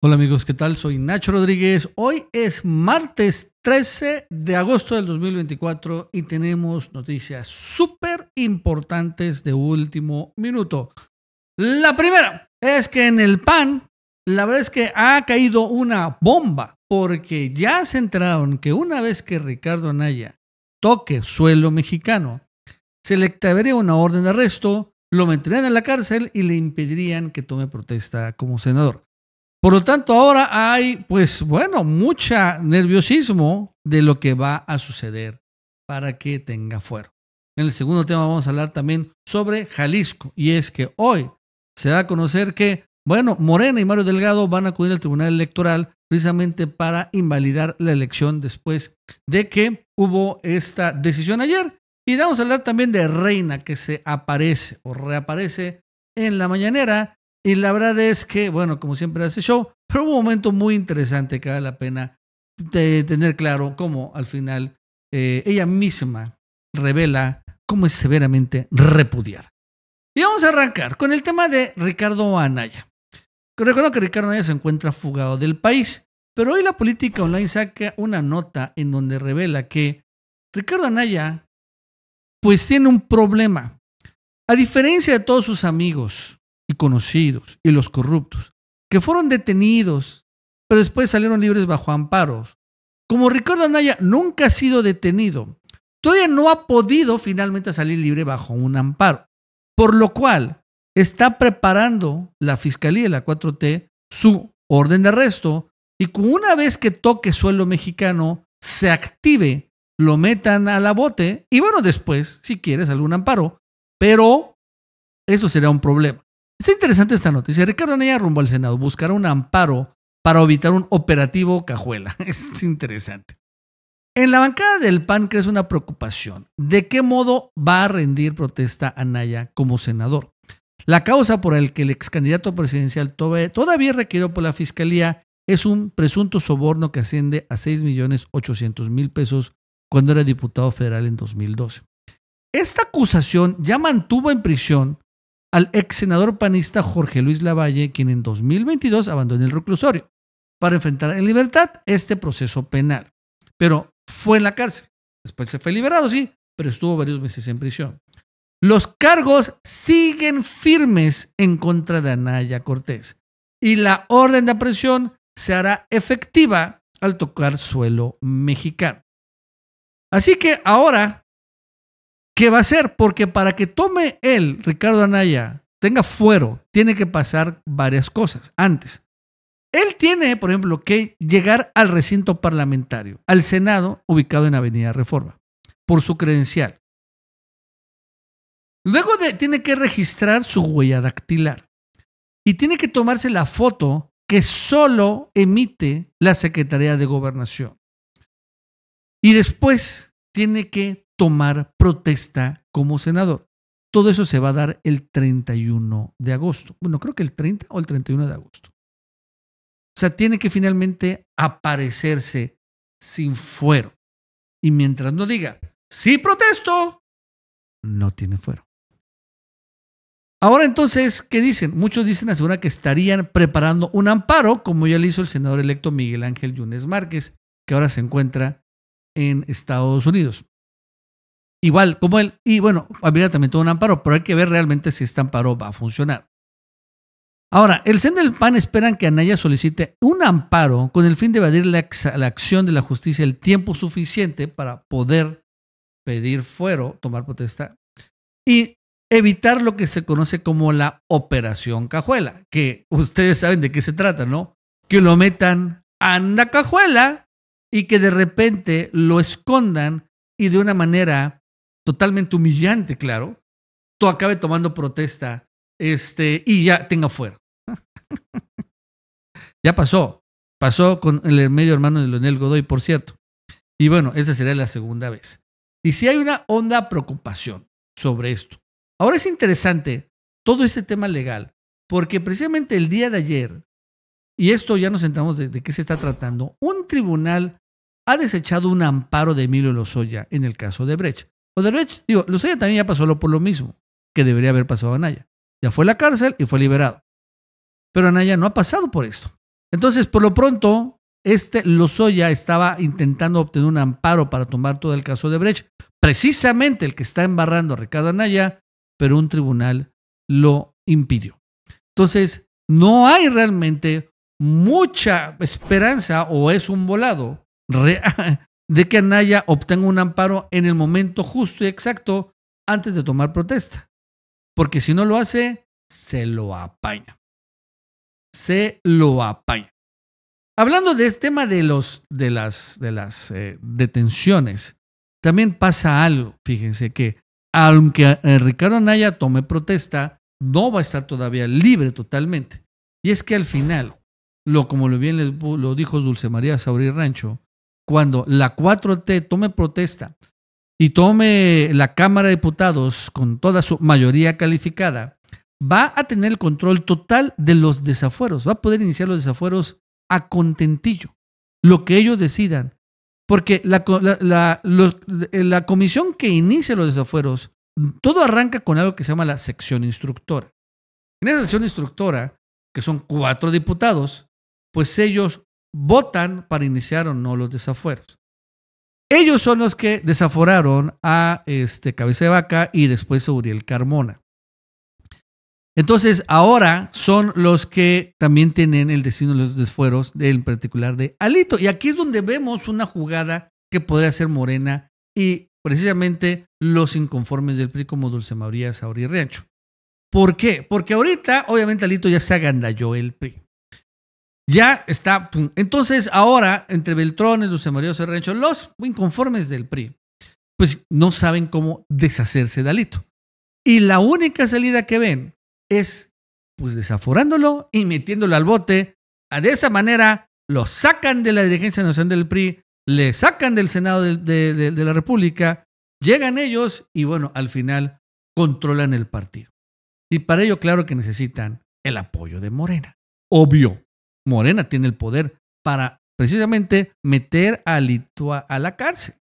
Hola amigos, ¿qué tal? Soy Nacho Rodríguez. Hoy es martes 13 de agosto del 2024 y tenemos noticias súper importantes de último minuto. La primera es que en el PAN, la verdad es que ha caído una bomba porque ya se enteraron que una vez que Ricardo Anaya toque suelo mexicano, se le activaría una orden de arresto, lo meterían en la cárcel y le impedirían que tome protesta como senador. Por lo tanto, ahora hay, pues bueno, mucha nerviosismo de lo que va a suceder para que tenga fuero. En el segundo tema vamos a hablar también sobre Jalisco. Y es que hoy se da a conocer que, bueno, Morena y Mario Delgado van a acudir al Tribunal Electoral precisamente para invalidar la elección después de que hubo esta decisión ayer. Y vamos a hablar también de Reina que se aparece o reaparece en la mañanera y la verdad es que, bueno, como siempre hace show, pero un momento muy interesante que vale la pena de tener claro cómo al final eh, ella misma revela cómo es severamente repudiada. Y vamos a arrancar con el tema de Ricardo Anaya. Recuerdo que Ricardo Anaya se encuentra fugado del país, pero hoy la política online saca una nota en donde revela que Ricardo Anaya pues tiene un problema. A diferencia de todos sus amigos, y conocidos y los corruptos, que fueron detenidos, pero después salieron libres bajo amparos. Como Ricardo Anaya nunca ha sido detenido, todavía no ha podido finalmente salir libre bajo un amparo, por lo cual está preparando la Fiscalía de la 4T su orden de arresto y una vez que toque suelo mexicano, se active, lo metan a la bote y bueno, después, si quieres, algún amparo, pero eso será un problema. Es interesante esta noticia. Ricardo Anaya rumbo al Senado buscará un amparo para evitar un operativo cajuela. Es interesante. En la bancada del PAN crece una preocupación. ¿De qué modo va a rendir protesta Anaya como senador? La causa por la que el ex candidato presidencial todavía requirió por la fiscalía es un presunto soborno que asciende a millones mil pesos cuando era diputado federal en 2012. Esta acusación ya mantuvo en prisión al ex senador panista Jorge Luis Lavalle, quien en 2022 abandonó el reclusorio para enfrentar en libertad este proceso penal. Pero fue en la cárcel. Después se fue liberado, sí, pero estuvo varios meses en prisión. Los cargos siguen firmes en contra de Anaya Cortés y la orden de aprehensión se hará efectiva al tocar suelo mexicano. Así que ahora ¿Qué va a hacer? Porque para que tome él, Ricardo Anaya, tenga fuero, tiene que pasar varias cosas antes. Él tiene, por ejemplo, que llegar al recinto parlamentario, al Senado, ubicado en Avenida Reforma, por su credencial. Luego de, tiene que registrar su huella dactilar y tiene que tomarse la foto que solo emite la Secretaría de Gobernación. Y después tiene que tomar protesta como senador. Todo eso se va a dar el 31 de agosto. Bueno, creo que el 30 o el 31 de agosto. O sea, tiene que finalmente aparecerse sin fuero. Y mientras no diga, sí protesto, no tiene fuero. Ahora entonces, ¿qué dicen? Muchos dicen asegura que estarían preparando un amparo, como ya le hizo el senador electo Miguel Ángel Yunes Márquez, que ahora se encuentra en Estados Unidos. Igual, como él. Y bueno, habría también todo un amparo, pero hay que ver realmente si este amparo va a funcionar. Ahora, el CEN del PAN esperan que Anaya solicite un amparo con el fin de evadir la, la acción de la justicia el tiempo suficiente para poder pedir fuero, tomar protesta y evitar lo que se conoce como la operación cajuela, que ustedes saben de qué se trata, ¿no? Que lo metan a la cajuela y que de repente lo escondan y de una manera totalmente humillante, claro, todo acabe tomando protesta este, y ya tenga fuera. ya pasó. Pasó con el medio hermano de Leonel Godoy, por cierto. Y bueno, esa sería la segunda vez. Y si hay una honda preocupación sobre esto. Ahora es interesante todo este tema legal, porque precisamente el día de ayer, y esto ya nos centramos de, qué se está tratando, un tribunal ha desechado un amparo de Emilio Lozoya en el caso de Brecht. O de digo, Lozoya también ya pasó por lo mismo que debería haber pasado a Anaya. Ya fue a la cárcel y fue liberado. Pero Anaya no ha pasado por esto. Entonces, por lo pronto, este Lozoya estaba intentando obtener un amparo para tomar todo el caso de Brecht, precisamente el que está embarrando a Ricardo Anaya, pero un tribunal lo impidió. Entonces, no hay realmente mucha esperanza o es un volado real, de que Anaya obtenga un amparo en el momento justo y exacto antes de tomar protesta. Porque si no lo hace, se lo apaña. Se lo apaña. Hablando de este tema de, los, de las, eh, detenciones, también pasa algo. Fíjense que aunque eh, Ricardo Anaya tome protesta, no va a estar todavía libre totalmente. Y es que al final, lo, como lo bien lo dijo Dulce María Saurí Rancho, cuando la 4T tome protesta y tome la Cámara de Diputados con toda su mayoría calificada, va a tener el control total de los desafueros, va a poder iniciar los desafueros a contentillo, lo que ellos decidan. Porque la, eh, comisión que inicia los desafueros, todo arranca con algo que se llama la sección instructora. En esa sección instructora, que son cuatro diputados, pues ellos votan para iniciar o no los desafueros. Ellos son los que desaforaron a este Cabeza de Vaca y después a Uriel Carmona. Entonces, ahora son los que también tienen el destino de los desfueros, en particular de Alito. Y aquí es donde vemos una jugada que podría ser Morena y precisamente los inconformes del PRI como Dulce María, Sauri y Riancho. ¿Por qué? Porque ahorita, obviamente, Alito ya se agandalló el PRI. Ya está. Entonces, ahora, entre Beltrones, Luce María Serrancho, los inconformes del PRI, pues no saben cómo deshacerse de Alito. Y la única salida que ven es, pues, desaforándolo y metiéndolo al bote. De esa manera, lo sacan de la dirigencia nacional del PRI, le sacan del Senado de la República, llegan ellos y, bueno, al final controlan el partido. Y para ello, claro que necesitan el apoyo de Morena. Obvio. Morena tiene el poder para precisamente meter a Litua a la cárcel.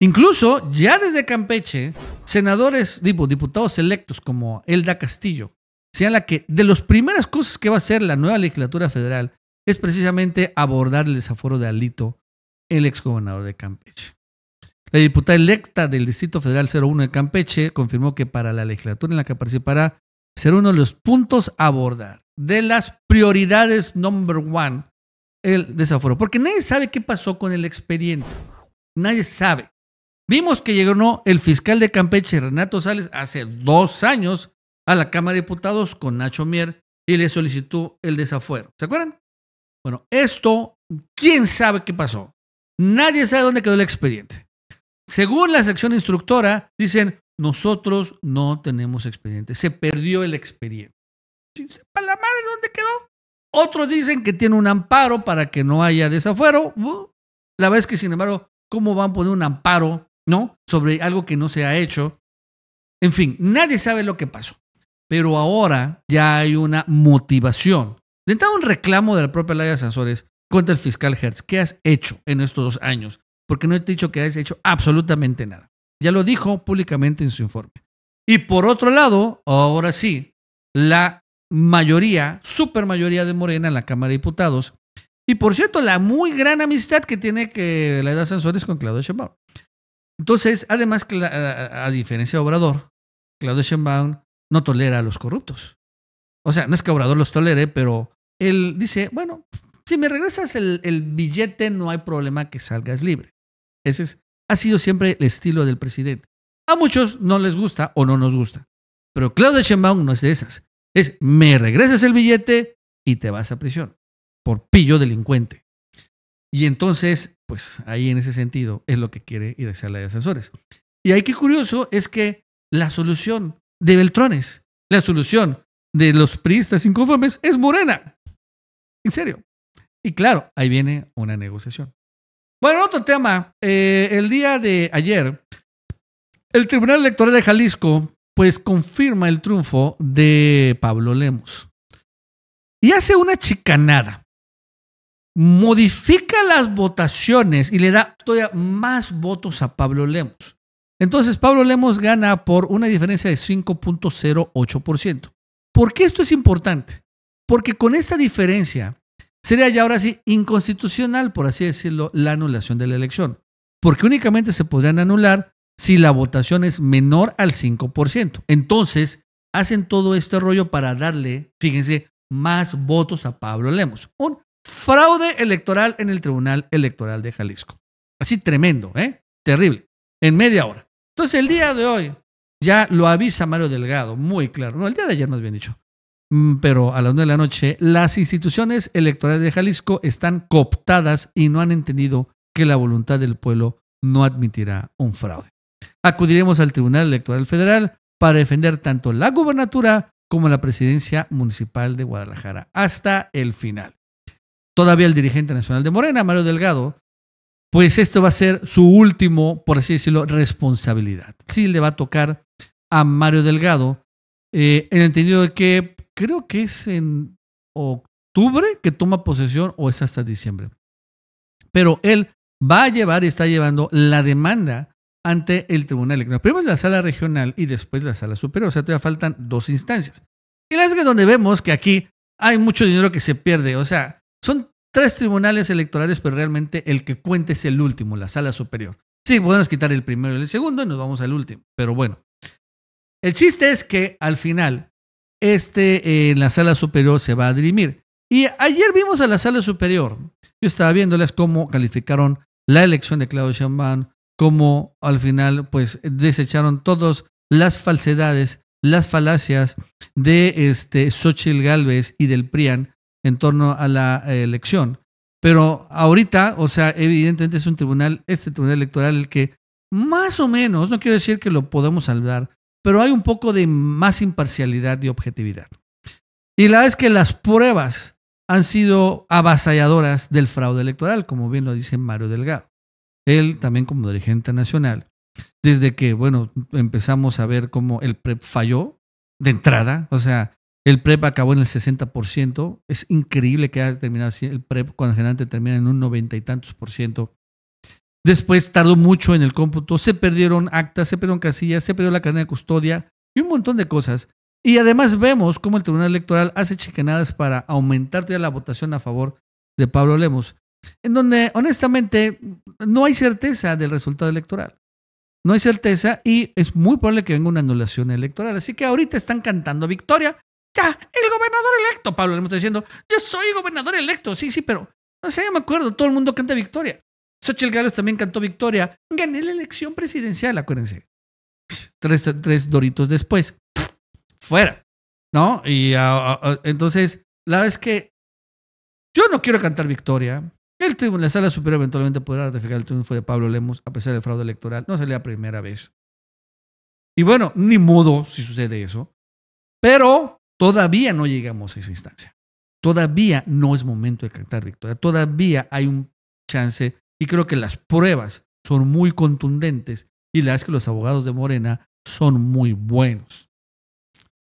Incluso ya desde Campeche, senadores, diputados electos como Elda Castillo, la que de las primeras cosas que va a hacer la nueva legislatura federal es precisamente abordar el desaforo de Alito, el exgobernador de Campeche. La diputada electa del Distrito Federal 01 de Campeche confirmó que para la legislatura en la que participará será uno de los puntos a abordar de las prioridades number one el desafuero, Porque nadie sabe qué pasó con el expediente. Nadie sabe. Vimos que llegó ¿no? el fiscal de Campeche, Renato Sales, hace dos años a la Cámara de Diputados con Nacho Mier y le solicitó el desafuero. ¿Se acuerdan? Bueno, esto, ¿quién sabe qué pasó? Nadie sabe dónde quedó el expediente. Según la sección instructora, dicen, nosotros no tenemos expediente, se perdió el expediente sepa la madre dónde quedó. Otros dicen que tiene un amparo para que no haya desafuero. La verdad es que, sin embargo, ¿cómo van a poner un amparo, no? Sobre algo que no se ha hecho. En fin, nadie sabe lo que pasó. Pero ahora ya hay una motivación. De entrada, un reclamo de la propia ley de asesores contra el fiscal Hertz. ¿Qué has hecho en estos dos años? Porque no he dicho que has hecho absolutamente nada. Ya lo dijo públicamente en su informe. Y por otro lado, ahora sí, la mayoría, super mayoría de Morena en la Cámara de Diputados. Y por cierto, la muy gran amistad que tiene que la edad Sansores con Claudio Sheinbaum. Entonces, además, a diferencia de Obrador, Claudio Sheinbaum no tolera a los corruptos. O sea, no es que Obrador los tolere, pero él dice, bueno, si me regresas el, billete, no hay problema que salgas libre. Ese es, ha sido siempre el estilo del presidente. A muchos no les gusta o no nos gusta. Pero Claudio Sheinbaum no es de esas. Es, me regresas el billete y te vas a prisión por pillo delincuente. Y entonces, pues ahí en ese sentido es lo que quiere ir a la de asesores Y ahí qué curioso es que la solución de Beltrones, la solución de los priistas inconformes es Morena. En serio. Y claro, ahí viene una negociación. Bueno, otro tema. Eh, el día de ayer, el Tribunal Electoral de Jalisco pues confirma el triunfo de Pablo Lemos. Y hace una chicanada. Modifica las votaciones y le da todavía más votos a Pablo Lemos. Entonces Pablo Lemos gana por una diferencia de 5.08%. ¿Por qué esto es importante? Porque con esta diferencia sería ya ahora sí inconstitucional, por así decirlo, la anulación de la elección. Porque únicamente se podrían anular si la votación es menor al 5%. Entonces, hacen todo este rollo para darle, fíjense, más votos a Pablo Lemos. Un fraude electoral en el Tribunal Electoral de Jalisco. Así tremendo, ¿eh? Terrible. En media hora. Entonces, el día de hoy, ya lo avisa Mario Delgado, muy claro. No, el día de ayer más bien dicho. Mm, pero a las 9 de la noche, las instituciones electorales de Jalisco están cooptadas y no han entendido que la voluntad del pueblo no admitirá un fraude. Acudiremos al Tribunal Electoral Federal para defender tanto la gubernatura como la presidencia municipal de Guadalajara hasta el final. Todavía el dirigente nacional de Morena, Mario Delgado, pues esto va a ser su último, por así decirlo, responsabilidad. Sí le va a tocar a Mario Delgado, eh, en el entendido de que creo que es en octubre que toma posesión o es hasta diciembre. Pero él va a llevar y está llevando la demanda ante el Tribunal Electoral. Primero la sala regional y después la sala superior. O sea, todavía faltan dos instancias. Y es que donde vemos que aquí hay mucho dinero que se pierde. O sea, son tres tribunales electorales, pero realmente el que cuenta es el último, la sala superior. Sí, podemos quitar el primero y el segundo y nos vamos al último. Pero bueno, el chiste es que al final, este en eh, la sala superior se va a dirimir. Y ayer vimos a la sala superior. Yo estaba viéndoles cómo calificaron la elección de Claudio Sheinbaum, como al final pues desecharon todas las falsedades, las falacias de este Xochitl Galvez y del PRIAN en torno a la eh, elección. Pero ahorita, o sea, evidentemente es un tribunal, este tribunal electoral el que más o menos, no quiero decir que lo podemos salvar, pero hay un poco de más imparcialidad y objetividad. Y la verdad es que las pruebas han sido avasalladoras del fraude electoral, como bien lo dice Mario Delgado él también como dirigente nacional, desde que, bueno, empezamos a ver cómo el PREP falló de entrada, o sea, el PREP acabó en el 60%, es increíble que haya terminado así, el PREP cuando gerente termina en un noventa y tantos por ciento. Después tardó mucho en el cómputo, se perdieron actas, se perdieron casillas, se perdió la cadena de custodia y un montón de cosas. Y además vemos cómo el Tribunal Electoral hace chiquenadas para aumentar todavía la votación a favor de Pablo Lemos en donde honestamente no hay certeza del resultado electoral. No hay certeza y es muy probable que venga una anulación electoral. Así que ahorita están cantando victoria. Ya, el gobernador electo, Pablo le está diciendo, yo soy gobernador electo, sí, sí, pero o sea, ya me acuerdo, todo el mundo canta victoria. Xochitl Gales también cantó victoria. Gané la elección presidencial, acuérdense. Tres, tres doritos después. Fuera. ¿No? Y ah, ah, ah, entonces, la verdad es que yo no quiero cantar victoria. El tribunal, la sala superior eventualmente podrá ratificar el triunfo de Pablo Lemos a pesar del fraude electoral. No sería la primera vez. Y bueno, ni modo si sucede eso. Pero todavía no llegamos a esa instancia. Todavía no es momento de cantar victoria. Todavía hay un chance y creo que las pruebas son muy contundentes y las que los abogados de Morena son muy buenos.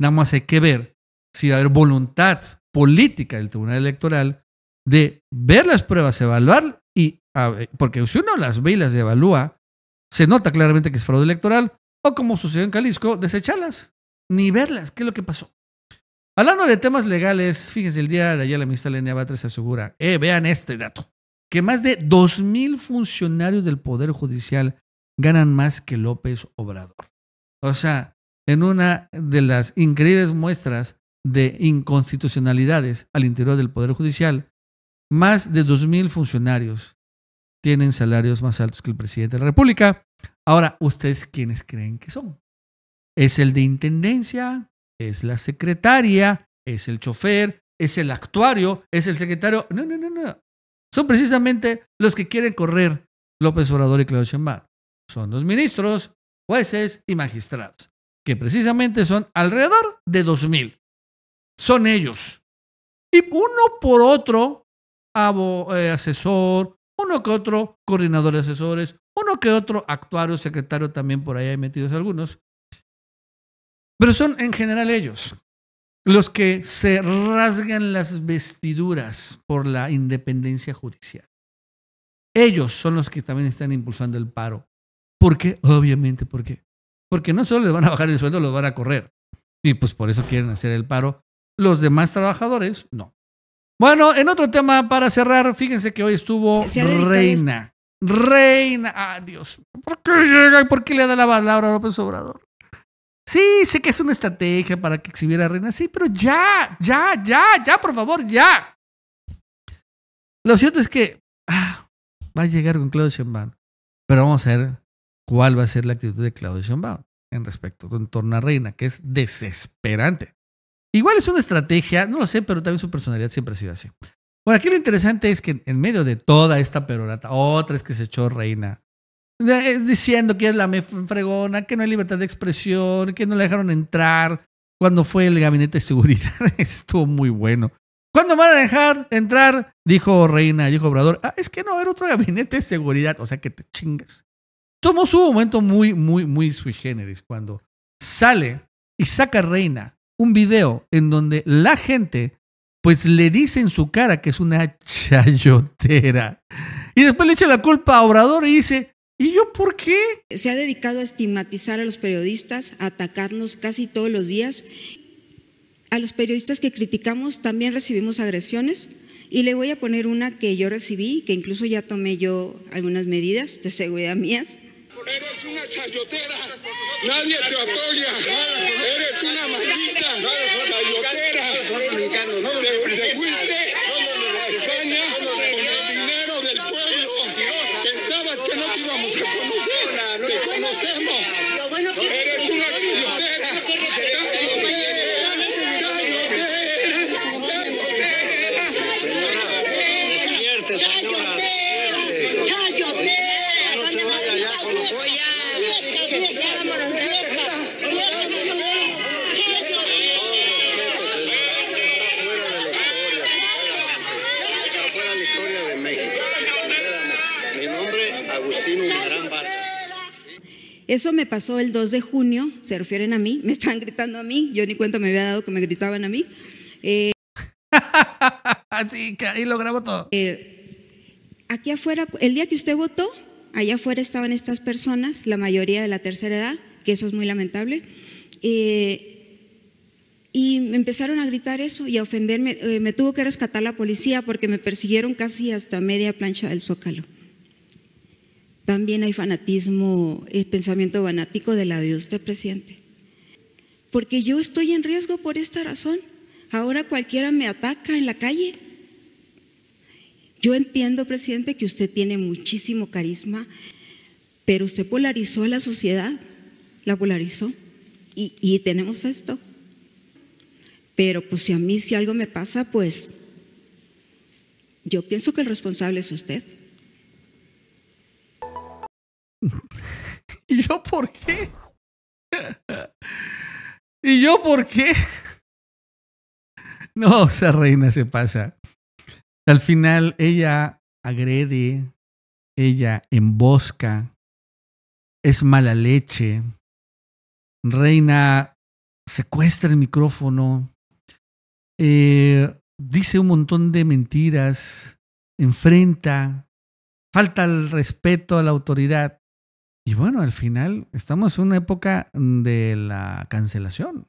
Nada más hay que ver si va a haber voluntad política del Tribunal Electoral de ver las pruebas, evaluar y porque si uno las ve y las evalúa, se nota claramente que es fraude electoral o como sucedió en CaliSCO desecharlas, ni verlas, qué es lo que pasó. Hablando de temas legales, fíjense, el día de ayer la ministra Lenia Batres asegura, eh, vean este dato, que más de 2.000 funcionarios del Poder Judicial ganan más que López Obrador. O sea, en una de las increíbles muestras de inconstitucionalidades al interior del Poder Judicial, más de 2.000 funcionarios tienen salarios más altos que el presidente de la República. Ahora, ¿ustedes quiénes creen que son? ¿Es el de intendencia? ¿Es la secretaria? ¿Es el chofer? ¿Es el actuario? ¿Es el secretario? No, no, no, no. Son precisamente los que quieren correr López Obrador y Claudio Sheinbaum. Son los ministros, jueces y magistrados, que precisamente son alrededor de 2.000. Son ellos. Y uno por otro eh, asesor, uno que otro coordinador de asesores, uno que otro actuario, secretario también por ahí hay metidos algunos. Pero son en general ellos los que se rasgan las vestiduras por la independencia judicial. Ellos son los que también están impulsando el paro. ¿Por qué? Obviamente, ¿por qué? Porque no solo les van a bajar el sueldo, los van a correr. Y pues por eso quieren hacer el paro. Los demás trabajadores, no. Bueno, en otro tema para cerrar, fíjense que hoy estuvo Reina. Reina, adiós. Ah, ¿Por qué llega y por qué le da la palabra a López Obrador? Sí, sé que es una estrategia para que exhibiera Reina, sí, pero ya, ya, ya, ya, por favor, ya. Lo cierto es que ah, va a llegar con Claudio Sheinbaum, pero vamos a ver cuál va a ser la actitud de Claudio Sheinbaum en respecto en torno a Reina, que es desesperante. Igual es una estrategia, no lo sé, pero también su personalidad siempre ha sido así. Bueno, aquí lo interesante es que en medio de toda esta perorata, otra es que se echó reina, eh, diciendo que es la fregona, que no hay libertad de expresión, que no la dejaron entrar cuando fue el gabinete de seguridad. Estuvo muy bueno. ¿Cuándo van a dejar entrar? Dijo Reina, dijo Obrador. Ah, es que no, era otro gabinete de seguridad, o sea que te chingas. Tomó su momento muy, muy, muy sui generis cuando sale y saca Reina un video en donde la gente pues le dice en su cara que es una chayotera. Y después le echa la culpa a Obrador y dice, ¿y yo por qué? Se ha dedicado a estigmatizar a los periodistas, a atacarnos casi todos los días. A los periodistas que criticamos también recibimos agresiones. Y le voy a poner una que yo recibí, que incluso ya tomé yo algunas medidas de seguridad mías. Eres una chayotera nadie te apoya, eres una maldita chayotera, te, fuiste a con el dinero del pueblo, pensabas que no te íbamos a conocer, te conocemos. Eso me pasó el 2 de junio, se refieren a mí, me están gritando a mí, yo ni cuenta me había dado que me gritaban a mí. Eh, que ahí lo grabo todo. Eh, aquí afuera, el día que usted votó, allá afuera estaban estas personas, la mayoría de la tercera edad, que eso es muy lamentable. Eh, y me empezaron a gritar eso y a ofenderme. Eh, me tuvo que rescatar la policía porque me persiguieron casi hasta media plancha del zócalo. También hay fanatismo, el pensamiento fanático de la de usted, presidente. Porque yo estoy en riesgo por esta razón. Ahora cualquiera me ataca en la calle. Yo entiendo, presidente, que usted tiene muchísimo carisma, pero usted polarizó a la sociedad, la polarizó, y, y tenemos esto. Pero pues si a mí si algo me pasa, pues yo pienso que el responsable es usted. ¿Y yo por qué? ¿Y yo por qué? No, esa reina se pasa. Al final ella agrede, ella embosca, es mala leche. Reina secuestra el micrófono, eh, dice un montón de mentiras, enfrenta, falta el respeto a la autoridad. Y bueno, al final estamos en una época de la cancelación.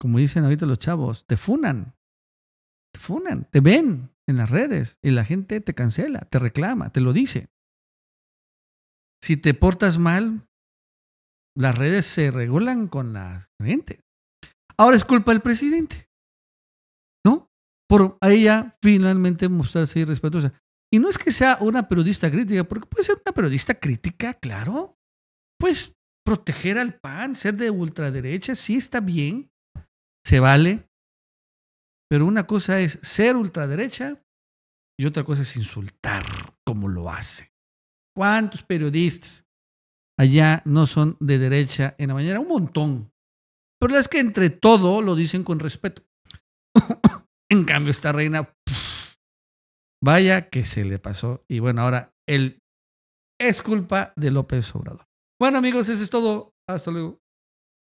Como dicen ahorita los chavos, te funan, te funan, te ven en las redes y la gente te cancela, te reclama, te lo dice. Si te portas mal, las redes se regulan con la gente. Ahora es culpa del presidente, ¿no? Por ella finalmente mostrarse irrespetuosa. Y no es que sea una periodista crítica, porque puede ser una periodista crítica, claro. Pues proteger al PAN, ser de ultraderecha, sí está bien, se vale. Pero una cosa es ser ultraderecha y otra cosa es insultar como lo hace. ¿Cuántos periodistas allá no son de derecha en la mañana? Un montón. Pero es que entre todo lo dicen con respeto. en cambio, esta reina Vaya que se le pasó. Y bueno, ahora él es culpa de López Obrador. Bueno amigos, eso es todo. Hasta luego.